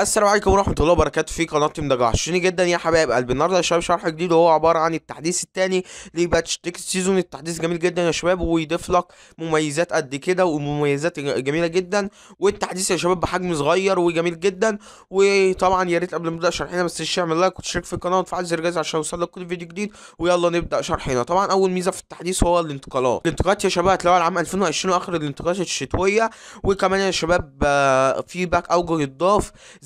السلام عليكم ورحمه الله وبركاته في قناه مدجع وحشتوني جدا يا حبايب قلبي النهارده يا شباب شرح جديد وهو عباره عن التحديث الثاني لباتش تيك سيزون التحديث جميل جدا يا شباب ويضيف لك مميزات قد كده ومميزات جميله جدا والتحديث يا شباب بحجم صغير وجميل جدا وطبعا يا ريت قبل ما نبدا شرحنا ما تنساش تعمل لايك وتشترك في القناه وتفعل زر الجرس عشان يوصل لك كل فيديو جديد ويلا نبدا شرحنا طبعا اول ميزه في التحديث هو الانتقالات الانتقالات يا شباب هتلاقوها العام 2020 واخر الانتقالات الشتويه وكمان يا شباب آه، في باك اوجه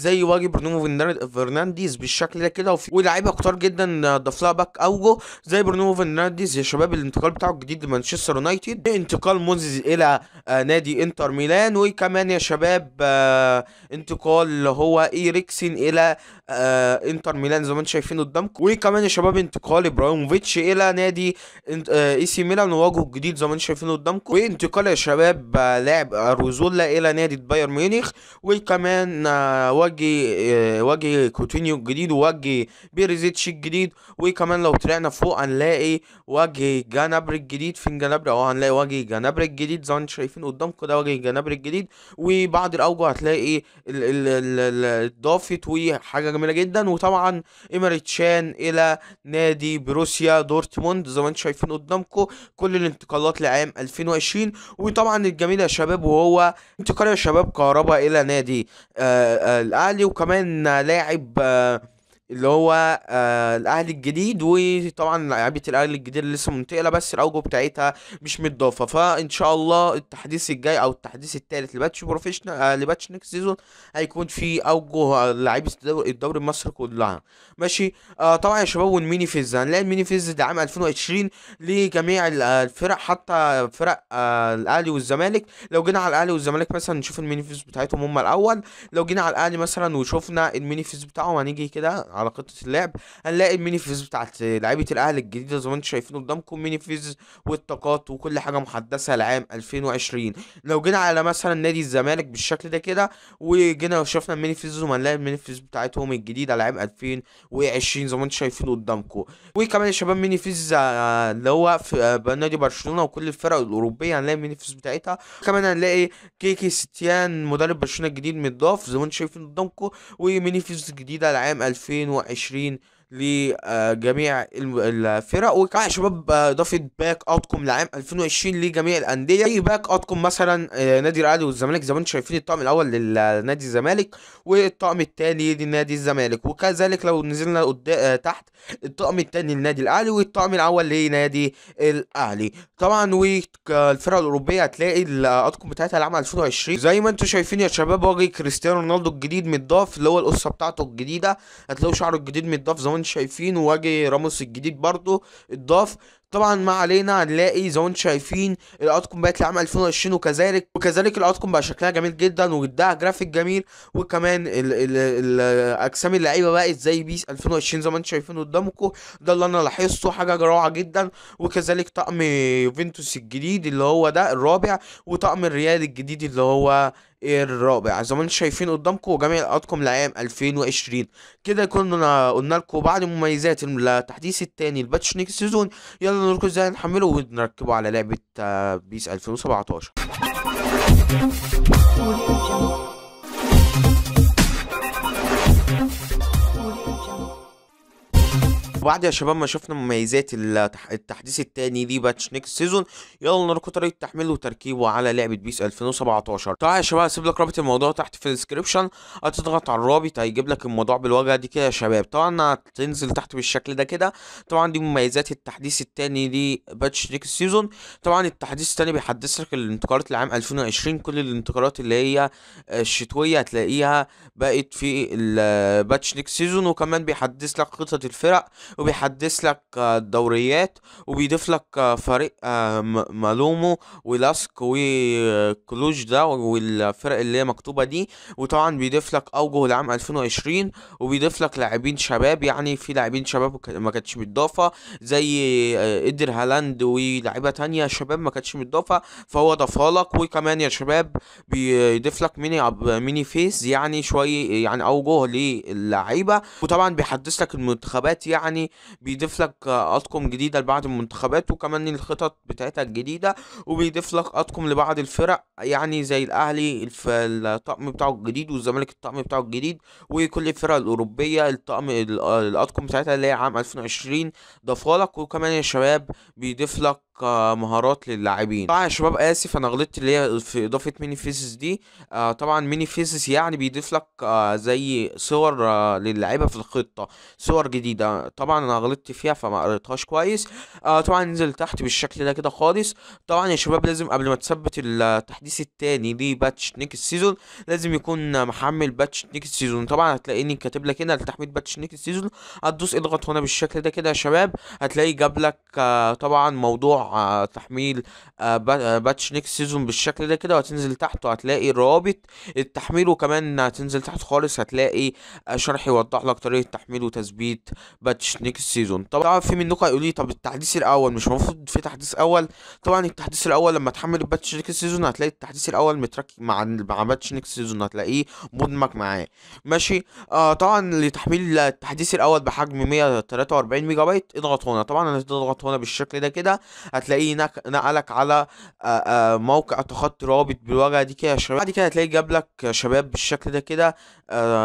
زي واجي برنومو فرنانديز بالشكل ده كده ولاعيبه كتار جدا آه، ضاف لها باك اوجه زي برنومو فرنانديز يا شباب الانتقال بتاعه الجديد لمانشستر يونايتد انتقال موزيز الى آه، نادي انتر ميلان وكمان يا شباب آه، انتقال هو ايريكسن الى آه انتر ميلان زي ما انتم شايفين قدامكم وكمان يا شباب انتقال ابراهيموفيتش الى نادي آه اي سي ميلان وواجهه الجديد زي ما انتم شايفين قدامكم وانتقال يا شباب لاعب روزولا الى نادي بايرن ميونخ وكمان آه وجه آه وجه كوتينيو الجديد ووجه بيريزيتش الجديد وكمان لو طلعنا فوق هنلاقي وجه جنابري الجديد فين جنابري اهو هنلاقي وجه جنابري الجديد زي ما انتم شايفين قدامكم ده وجه جنابري الجديد وبعض الاوجه هتلاقي ال وحاجه جميله جدا وطبعا امريتشان الى نادي بروسيا دورتموند زي ما انتم شايفين قدامكم كل الانتقالات لعام 2020 وطبعا الجميل يا شباب وهو انتقال يا شباب كهربا الى نادي آآ آه، آآ آه، الاهلي وكمان لاعب آه، اللي هو آه الاهلي الجديد وطبعا لعيبه الاهلي الجديد اللي لسه منتقله بس الاوجه بتاعتها مش متضافه فان شاء الله التحديث الجاي او التحديث الثالث لباتش بروفيشنال آه لباتش نيكست سيزون هيكون في اوجه آه، لعيبه الدوري المصري كلها ماشي آه طبعا يا شباب والميني فيز هنلاقي الميني فيز ده عام 2020 لجميع آه، الفرق حتى فرق آه الاهلي والزمالك لو جينا على الاهلي والزمالك مثلا نشوف الميني فيز بتاعتهم هم الاول لو جينا على الاهلي مثلا وشفنا الميني فيز بتاعهم هنيجي كده على خطه اللعب هنلاقي الميني فيز بتاعت لعيبه الاهلي الجديده زي ما انتم شايفين قدامكم ميني فيز والطاقات وكل حاجه محدثه لعام 2020 لو جينا على مثلا نادي الزمالك بالشكل ده كده وجينا شفنا الميني فيز هنلاقي الميني فيز بتاعتهم الجديده لعام 2020 زي ما انتم شايفين قدامكم وكمان يا شباب ميني فيز آه، اللي هو في آه، نادي برشلونه وكل الفرق الاوروبيه هنلاقي الميني فيز بتاعتها كمان هنلاقي كيكي ستيان مدرب برشلونه الجديد متضاف زي ما انتم شايفين قدامكم وميني فيز جديده لعام 2000 2020 لجميع الفرق وكمان شباب اضافه آه، باك اوتكم لعام 2020 لجميع الانديه زي باك اوتكم مثلا آه، نادي الاهلي والزمالك زي ما انتم شايفين الطقم الاول لنادي الزمالك والطقم الثاني لنادي الزمالك وكذلك لو نزلنا آه، تحت الطقم الثاني لنادي الاهلي والطقم الاول لنادي الاهلي طبعا والفرق الاوروبيه هتلاقي الاوتكم بتاعتها لعام 2020 زي ما انتم شايفين يا شباب واجي كريستيانو رونالدو الجديد متضاف اللي هو القصه بتاعته الجديده هتلاقوا شعره الجديد متضاف زي ما شايفين وواجه راموس الجديد برضو اتضاف طبعا ما علينا هنلاقي زي ما انتم شايفين الاوت كومبات لعام 2020 وكذلك وكذلك الاوت كومبات شكلها جميل جدا وادها جرافيك جميل وكمان اجسام اللعيبه بقت زي بيس 2020 زي ما انتم شايفين قدامكم ده اللي انا لاحظته حاجه روعه جدا وكذلك طقم يوفنتوس الجديد اللي هو ده الرابع وطقم الريال الجديد اللي هو الرابع زي ما انتم شايفين قدامكم جميع الاوتكم لعام 2020 كده كنا قلنا لكم بعض مميزات التحديث الثاني الباتش نيك سيزون يلا نركز ازاي نحمله ونركبه على لعبه آه، بيس 2017 وبعد يا شباب ما شفنا مميزات التحديث الثاني لباتش نيكست سيزون يلا نراكم طريقه تحميله وتركيبه على لعبه بيس 2017 طبعا يا شباب هسيب لك رابط الموضوع تحت في الديسكربشن هتضغط على الرابط هيجيب لك الموضوع بالواجهه دي كده يا شباب طبعا هتنزل تحت بالشكل ده كده طبعا دي مميزات التحديث الثاني لباتش نيكست سيزون طبعا التحديث الثاني بيحدث لك الانتقالات لعام 2020 كل الانتقالات اللي هي الشتويه هتلاقيها بقت في الباتش نيكست سيزون وكمان بيحدث لك خطط الفرق وبيحدث لك الدوريات آه، وبيضيف لك آه، فريق آه، مالومو ولاسك وكلوج ده والفرق اللي هي مكتوبة دي وطبعا بيضيف لك أوجه لعام 2020 وبيضيف لك لاعبين شباب يعني في لاعبين شباب ما كانتش متضافة زي إدر هالاند ولاعيبة تانية شباب ما كانتش متضافة فهو ضافها لك وكمان يا شباب بيضيف لك ميني ميني فيس يعني شوية يعني أوجه للعيبة وطبعا بيحدث لك المنتخبات يعني يعني بيضيف لك اطقم جديده لبعض المنتخبات وكمان الخطط بتاعتها الجديده وبيضيف لك اطقم لبعض الفرق يعني زي الاهلي الطقم بتاعه الجديد والزمالك الطقم بتاعه الجديد وكل الفرق الاوروبيه الطقم الاطقم بتاعتها اللي هي عام 2020 ضافها لك وكمان يا شباب بيضيف لك مهارات للاعبين طبعا يا شباب اسف انا غلطت اللي هي في اضافه ميني فيزز دي آه، طبعا ميني فيزز يعني بيضيف لك آه، زي صور آه، للعيبه في الخطه صور جديده طبعا انا غلطت فيها فما قريتهاش كويس طبعا انزل تحت بالشكل ده كده خالص طبعا يا شباب لازم قبل ما تثبت التحديث التاني لباتش نيكس سيزون لازم يكون محمل باتش نيكس سيزون طبعا هتلاقيني كاتب لك هنا لتحميل باتش نيكس سيزون هتدوس اضغط هنا بالشكل ده كده يا شباب هتلاقي جاب لك طبعا موضوع آه، تحميل آه، آه، باتش نيكس سيزون بالشكل ده كده وهتنزل تحت وهتلاقي رابط التحميل وكمان هتنزل تحت خالص هتلاقي شرح يوضح لك طريقه تحميل وتثبيت باتش نيكس سيزون طبعا في منكم هيقول لي طب التحديث الاول مش المفروض في تحديث اول طبعا التحديث الاول لما تحمل الباتش نيكس سيزون هتلاقي التحديث الاول متركب مع مع باتش نيكس سيزون هتلاقيه مدمج معاه ماشي آه طبعا لتحميل التحديث الاول بحجم 143 ميجا بايت اضغط هنا طبعا هتضغط هنا بالشكل ده كده هتلاقيه نقلك على موقع تخطي رابط بالواجهه دي كده يا شباب بعد كده هتلاقيه جاب لك شباب بالشكل ده كده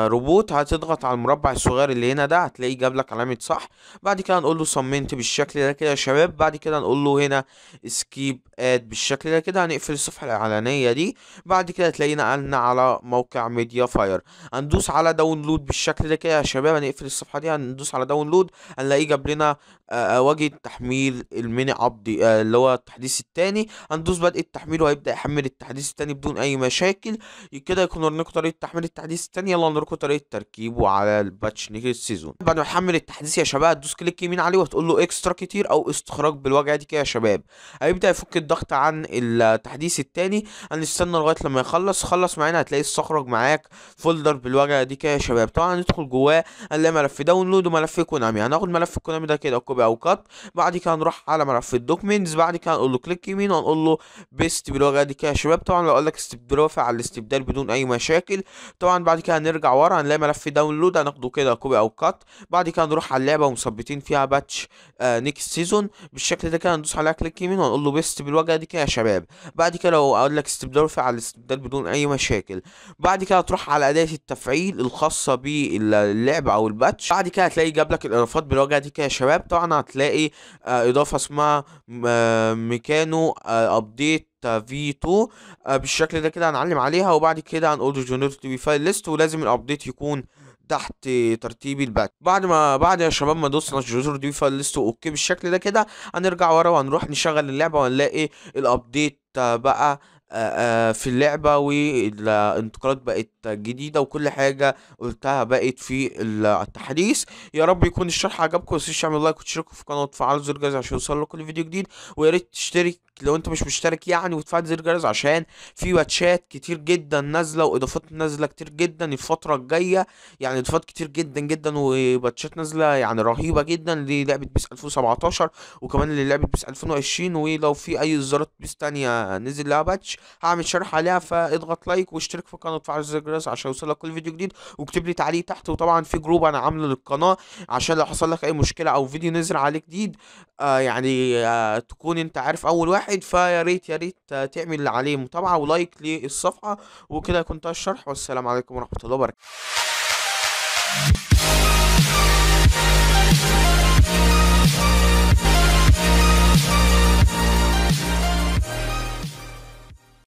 روبوت هتضغط على المربع الصغير اللي هنا ده هتلاقيه جاب لك علامه صح بعد كده هنقول له صممت بالشكل ده كده يا شباب بعد كده هنقول له هنا سكيب اد بالشكل ده كده هنقفل الصفحه الاعلانيه دي بعد كده هتلاقيه نقلنا على موقع ميديا فاير هندوس على داونلود بالشكل ده كده يا شباب هنقفل الصفحه دي هندوس على داونلود هنلاقيه جاب لنا واجهه تحميل الميني ابدي آه، اللي هو التحديث الثاني هندوس بدء التحميل وهيبدا يحمل التحديث الثاني بدون اي مشاكل كده يكون ورناكم طريقه تحميل التحديث الثاني يلا نوريكم طريقه تركيبه على الباتش نيكل سيزون بعد ما تحمل التحديث يا شباب هتدوس كليك يمين عليه وتقول له اكسترا كتير او استخراج بالوجع دي كده يا شباب هيبدا يفك الضغط عن التحديث الثاني هنستنى لغايه لما يخلص خلص معانا هتلاقي استخرج معاك فولدر بالوجع دي كده يا شباب طبعا ندخل جواه هنلاقي ملف داونلود وملف كونامي هناخد ملف كونامي ده كده كوبي او كات بعد كده هنروح على ملف الدوكمنت مينز بعد كده هنقول له كليك يمين وهنقول له بيست باللغه دي كده يا شباب طبعا لو قال لك استبدال على الاستبدال بدون اي مشاكل طبعا بعد كده هنرجع ورا هنلاقي ملف داونلود هناخده كده كوبي او كات بعد كده هنروح على اللعبه ومثبتين فيها باتش آه نيكست سيزون بالشكل ده كده هندوس عليها كليك يمين وهنقول له بيست بالوجه دي كده يا شباب بعد كده لو اقول لك استبدال على الاستبدال بدون اي مشاكل بعد كده هتروح على اداه التفعيل الخاصه باللعبه او الباتش بعد كده هتلاقي جاب لك الاضافات بالوجه دي كده يا شباب طبعا هتلاقي آه اضافه اسمها ميكانو ابديت في 2 بالشكل ده كده هنعلم عليها وبعد كده هنقول جنريت بي فايل ليست ولازم الابديت يكون تحت ترتيب الباتش بعد ما بعد يا شباب ما دوسنا جزر دي فلست اوكي بالشكل ده كده هنرجع ورا وهنروح نشغل اللعبه ونلاقي الابديت بقى آه، آه، في اللعبه والانتقالات بقت جديدة وكل حاجة قلتها بقت في التحديث يا رب يكون الشرح عجبكم ما تنسوش لايك وتشتركوا في القناة وتفعلوا زر الجرس عشان يوصل لكل فيديو جديد ويا ريت تشترك لو انت مش مشترك يعني وتفعل زر الجرس عشان في واتشات كتير جدا نازلة واضافات نازلة كتير جدا الفترة الجاية يعني اضافات كتير جدا جدا وباتشات نازلة يعني رهيبة جدا للعبة بيس 2017 وكمان للعبة بيس 2020 ولو في اي اصدارات بيس تانية نزل لها باتش هعمل شرح عليها فاضغط لايك واشترك في القناة وتفعل زر الجرس عشان يوصلك كل فيديو جديد واكتب لي تعليق تحت وطبعا في جروب انا عامله للقناه عشان لو حصل لك اي مشكله او فيديو نزل عليه جديد آه يعني آه تكون انت عارف اول واحد فيا ريت يا ريت آه تعمل عليه متابعه ولايك للصفحه وكده كنت الشرح والسلام عليكم ورحمه الله وبركاته